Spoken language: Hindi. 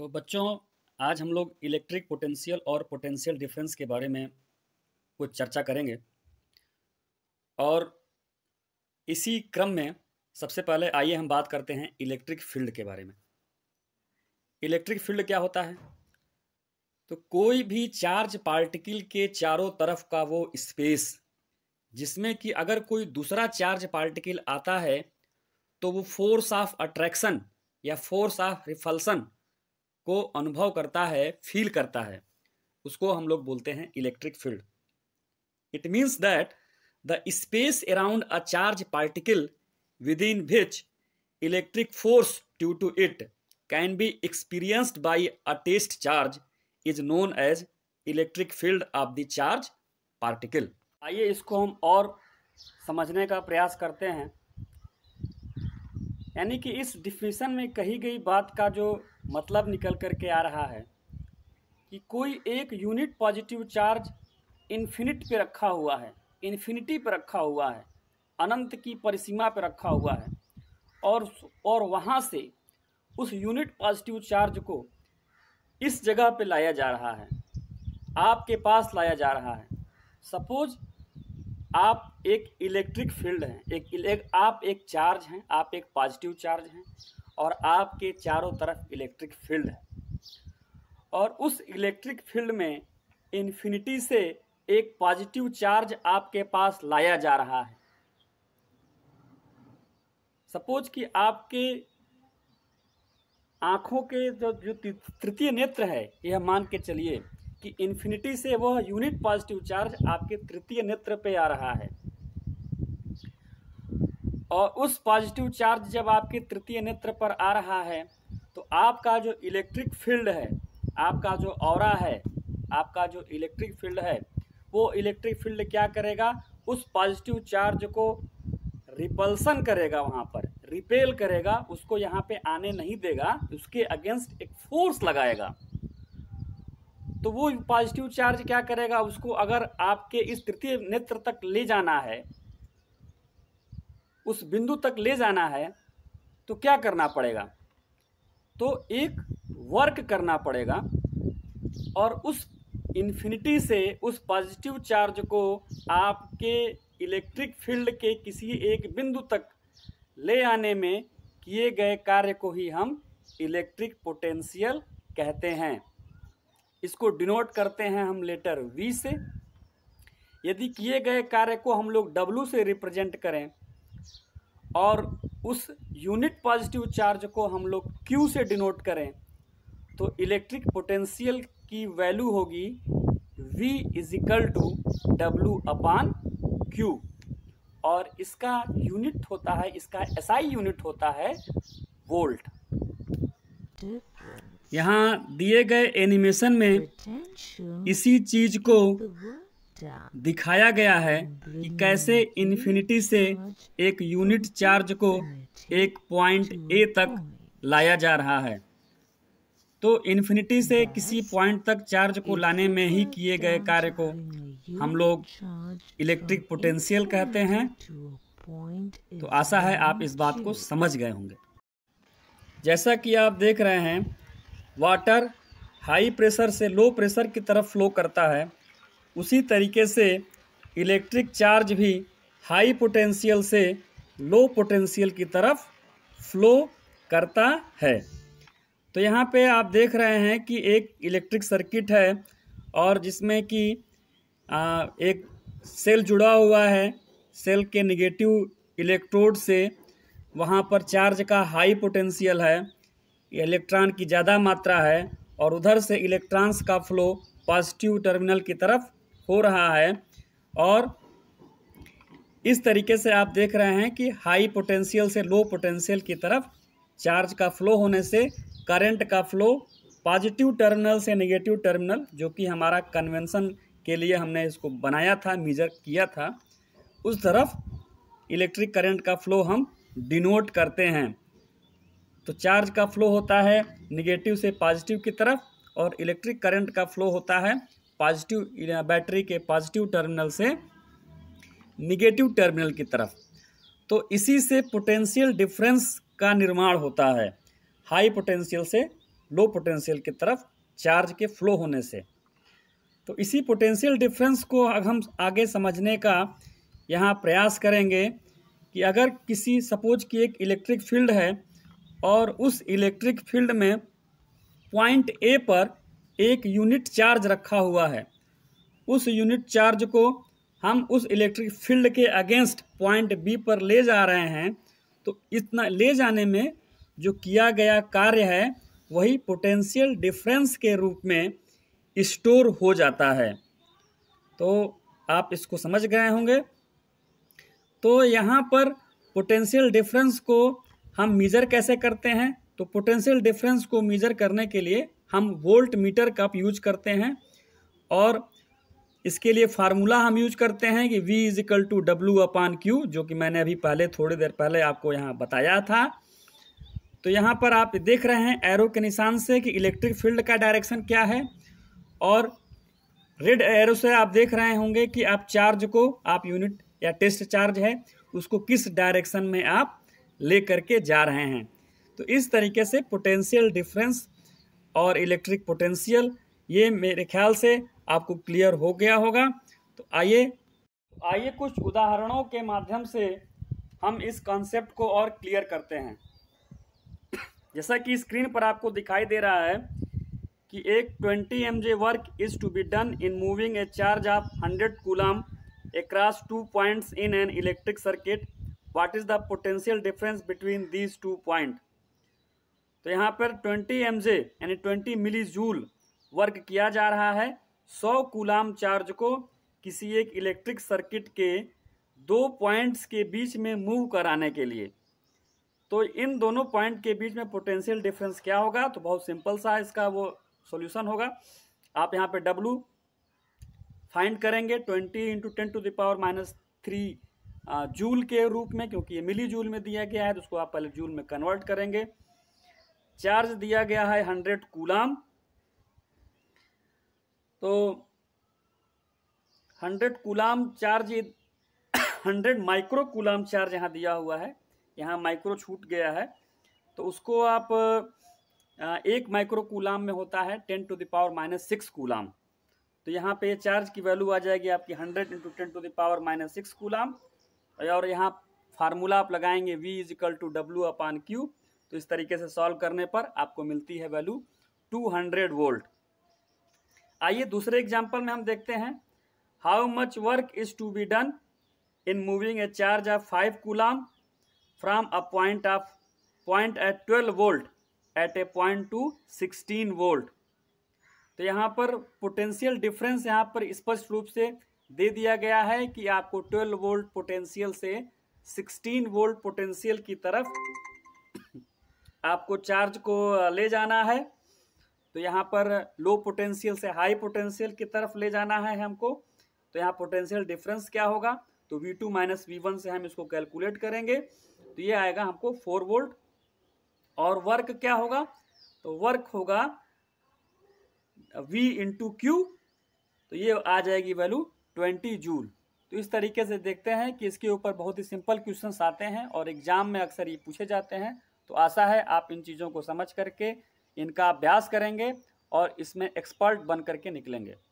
तो बच्चों आज हम लोग इलेक्ट्रिक पोटेंशियल और पोटेंशियल डिफरेंस के बारे में कुछ चर्चा करेंगे और इसी क्रम में सबसे पहले आइए हम बात करते हैं इलेक्ट्रिक फील्ड के बारे में इलेक्ट्रिक फील्ड क्या होता है तो कोई भी चार्ज पार्टिकल के चारों तरफ का वो स्पेस जिसमें कि अगर कोई दूसरा चार्ज पार्टिकल आता है तो वो फोर्स ऑफ अट्रैक्शन या फोर्स ऑफ रिफल्सन को अनुभव करता है फील करता है उसको हम लोग बोलते हैं electric field it means that the space around a charge particle within which electric force due to it can be experienced by a test charge is known as electric field of the charge particle आइए इसको हम और समझने का प्रयास करते हैं यानी कि इस डिफिनेशन में कही गई बात का जो मतलब निकल कर के आ रहा है कि कोई एक यूनिट पॉजिटिव चार्ज इन्फिनिट पे रखा हुआ है इन्फिनिटी पे रखा हुआ है अनंत की परिसीमा पे रखा हुआ है और और वहाँ से उस यूनिट पॉजिटिव चार्ज को इस जगह पे लाया जा रहा है आपके पास लाया जा रहा है सपोज आप एक इलेक्ट्रिक फील्ड हैं एक, एक आप एक चार्ज हैं आप एक पॉजिटिव चार्ज हैं और आपके चारों तरफ इलेक्ट्रिक फील्ड है और उस इलेक्ट्रिक फील्ड में इन्फिनिटी से एक पॉजिटिव चार्ज आपके पास लाया जा रहा है सपोज कि आपके आँखों के जो जो तृतीय नेत्र है यह मान के चलिए कि इन्फिनिटी से वह यूनिट पॉजिटिव चार्ज आपके तृतीय नेत्र पे आ रहा है और उस पॉजिटिव चार्ज जब आपके तृतीय नेत्र पर आ रहा है तो आपका जो इलेक्ट्रिक फील्ड है आपका जो और है आपका जो इलेक्ट्रिक फील्ड है वो इलेक्ट्रिक फील्ड क्या करेगा उस पॉजिटिव चार्ज को रिपल्सन करेगा वहाँ पर रिपेल करेगा उसको यहाँ पे आने नहीं देगा उसके अगेंस्ट एक फोर्स लगाएगा तो वो पॉजिटिव चार्ज क्या करेगा उसको अगर आपके इस तृतीय नेत्र तक ले जाना है उस बिंदु तक ले जाना है तो क्या करना पड़ेगा तो एक वर्क करना पड़ेगा और उस इन्फिनिटी से उस पॉजिटिव चार्ज को आपके इलेक्ट्रिक फील्ड के किसी एक बिंदु तक ले आने में किए गए कार्य को ही हम इलेक्ट्रिक पोटेंशियल कहते हैं इसको डिनोट करते हैं हम लेटर वी से यदि किए गए कार्य को हम लोग डब्लू से रिप्रेजेंट करें और उस यूनिट पॉजिटिव चार्ज को हम लोग क्यू से डिनोट करें तो इलेक्ट्रिक पोटेंशियल की वैल्यू होगी V is equal to W upon Q और इसका यूनिट होता है इसका एसआई यूनिट होता है वोल्ट यहाँ दिए गए एनिमेशन में इसी चीज को दिखाया गया है कि कैसे इन्फिनिटी से एक यूनिट चार्ज को एक पॉइंट ए तक लाया जा रहा है तो इन्फिनिटी से किसी पॉइंट तक चार्ज को लाने में ही किए गए कार्य को हम लोग इलेक्ट्रिक पोटेंशियल कहते हैं तो आशा है आप इस बात को समझ गए होंगे जैसा कि आप देख रहे हैं वाटर हाई प्रेशर से लो प्रेशर की तरफ फ्लो करता है उसी तरीके से इलेक्ट्रिक चार्ज भी हाई पोटेंशियल से लो पोटेंशियल की तरफ फ्लो करता है तो यहाँ पे आप देख रहे हैं कि एक इलेक्ट्रिक सर्किट है और जिसमें कि एक सेल जुड़ा हुआ है सेल के निगेटिव इलेक्ट्रोड से वहाँ पर चार्ज का हाई पोटेंशियल है इलेक्ट्रॉन की ज़्यादा मात्रा है और उधर से इलेक्ट्रॉन्स का फ्लो पॉजिटिव टर्मिनल की तरफ हो रहा है और इस तरीके से आप देख रहे हैं कि हाई पोटेंशियल से लो पोटेंशियल की तरफ चार्ज का फ्लो होने से करंट का फ्लो पॉजिटिव टर्मिनल से नेगेटिव टर्मिनल जो कि हमारा कन्वेंसन के लिए हमने इसको बनाया था मेजर किया था उस तरफ इलेक्ट्रिक करंट का फ्लो हम डिनोट करते हैं तो चार्ज का फ्लो होता है निगेटिव से पॉजिटिव की तरफ और इलेक्ट्रिक करंट का फ्लो होता है पॉजिटिव बैटरी के पॉजिटिव टर्मिनल से निगेटिव टर्मिनल की तरफ तो इसी से पोटेंशियल डिफरेंस का निर्माण होता है हाई पोटेंशियल से लो पोटेंशियल की तरफ चार्ज के फ्लो होने से तो इसी पोटेंशियल डिफरेंस को अब हम आगे समझने का यहाँ प्रयास करेंगे कि अगर किसी सपोज की एक इलेक्ट्रिक फील्ड है और उस इलेक्ट्रिक फील्ड में पॉइंट ए पर एक यूनिट चार्ज रखा हुआ है उस यूनिट चार्ज को हम उस इलेक्ट्रिक फील्ड के अगेंस्ट पॉइंट बी पर ले जा रहे हैं तो इतना ले जाने में जो किया गया कार्य है वही पोटेंशियल डिफरेंस के रूप में स्टोर हो जाता है तो आप इसको समझ गए होंगे तो यहाँ पर पोटेंशियल डिफरेंस को हम मेज़र कैसे करते हैं तो पोटेंशियल डिफरेंस को मेजर करने के लिए हम वोल्ट मीटर का यूज करते हैं और इसके लिए फार्मूला हम यूज करते हैं कि V is equal to W upon Q जो कि मैंने अभी पहले थोड़ी देर पहले आपको यहाँ बताया था तो यहाँ पर आप देख रहे हैं एरो के निशान से कि इलेक्ट्रिक फील्ड का डायरेक्शन क्या है और रेड एरो से आप देख रहे होंगे कि आप चार्ज को आप यूनिट या टेस्ट चार्ज है उसको किस डायरेक्शन में आप ले करके जा रहे हैं तो इस तरीके से पोटेंशियल डिफरेंस और इलेक्ट्रिक पोटेंशियल ये मेरे ख्याल से आपको क्लियर हो गया होगा तो आइए आइए कुछ उदाहरणों के माध्यम से हम इस कॉन्सेप्ट को और क्लियर करते हैं जैसा कि स्क्रीन पर आपको दिखाई दे रहा है कि एक 20 M J work is to be done in moving a charge of 100 coulomb across two points in an electric circuit what is the potential difference between these two point तो यहाँ पर 20 एम यानी 20 मिली जूल वर्क किया जा रहा है 100 कुलाम चार्ज को किसी एक इलेक्ट्रिक सर्किट के दो पॉइंट्स के बीच में मूव कराने के लिए तो इन दोनों पॉइंट के बीच में पोटेंशियल डिफरेंस क्या होगा तो बहुत सिंपल सा इसका वो सॉल्यूशन होगा आप यहाँ पे W फाइंड करेंगे 20 into ten to the power minus three joule के रूप में क्योंकि ये मिली जूल में दिया गया है तो उसको आप पहले जूल में कन्वर्ट करेंगे चार्ज दिया गया है हंड्रेड कूलाम तो hundred coulomb charge hundred micro coulomb charge यहाँ दिया हुआ है यहाँ माइक्रो छूट गया है तो उसको आप एक माइक्रो कूलाम में होता है ten to the power minus six coulomb तो यहाँ पे चार्ज की वैल्यू आ जाएगी आपकी hundred into ten to the power minus six coulomb और यहाँ फार्मूला आप लगाएंगे v is to W upon Q तो इस तरीके से सॉल्व करने पर आपको मिलती है वैल्यू 200 वोल्ट आइए दूसरे एग्जाम्पल में हम देखते हैं how much work is to be done in moving a charge of five coulomb from a point of point at twelve volt at a point to sixteen volt तो यहाँ पर पोटेंशियल डिफरेंस यहाँ पर स्पष्ट रूप से दे दिया गया है कि आपको 12 वोल्ट पोटेंशियल से 16 वोल्ट पोटेंशियल की तरफ आपको चार्ज को ले जाना है तो यहाँ पर लो पोटेंशियल से हाई पोटेंशियल की तरफ ले जाना है हमको तो यहाँ पोटेंशियल डिफरेंस क्या होगा तो V two minus V one से हम इसको कैलकुलेट करेंगे तो ये आएगा हमको फोर वोल्ट और वर्क क्या होगा तो वर्क होगा वी इंटू क्यू तो ये आ जाएगी वैल्यू ट्वेंटी जूल तो इस तरीके से देखते हैं कि इसके ऊपर बहुत ही सिंपल क्वेश्चन आते हैं और एग्जाम में अक्सर ये पूछे जाते हैं तो आशा है आप इन चीज़ों को समझ करके इनका अभ्यास करेंगे और इसमें एक्सपर्ट बन करके निकलेंगे